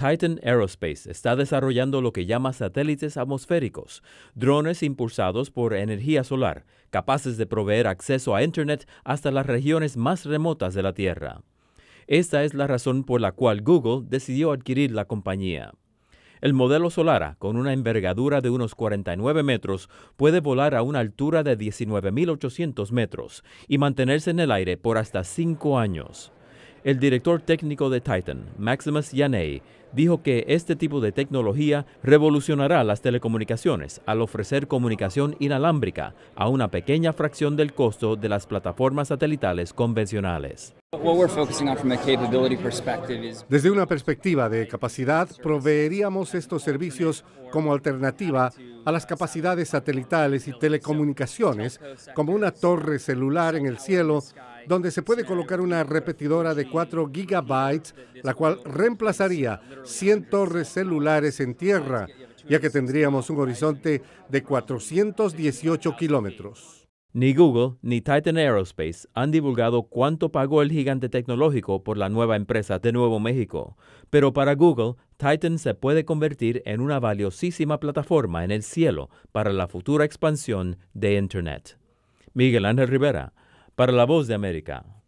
Titan Aerospace está desarrollando lo que llama satélites atmosféricos, drones impulsados por energía solar, capaces de proveer acceso a Internet hasta las regiones más remotas de la Tierra. Esta es la razón por la cual Google decidió adquirir la compañía. El modelo Solara, con una envergadura de unos 49 metros, puede volar a una altura de 19.800 metros y mantenerse en el aire por hasta 5 años. El director técnico de Titan, Maximus Yanei, dijo que este tipo de tecnología revolucionará las telecomunicaciones al ofrecer comunicación inalámbrica a una pequeña fracción del costo de las plataformas satelitales convencionales. Desde una perspectiva de capacidad, proveeríamos estos servicios como alternativa a las capacidades satelitales y telecomunicaciones, como una torre celular en el cielo donde se puede colocar una repetidora de 4 gigabytes, la cual reemplazaría 100 torres celulares en tierra, ya que tendríamos un horizonte de 418 kilómetros. Ni Google ni Titan Aerospace han divulgado cuánto pagó el gigante tecnológico por la nueva empresa de Nuevo México, pero para Google, Titan se puede convertir en una valiosísima plataforma en el cielo para la futura expansión de Internet. Miguel Ángel Rivera, para la voz de América.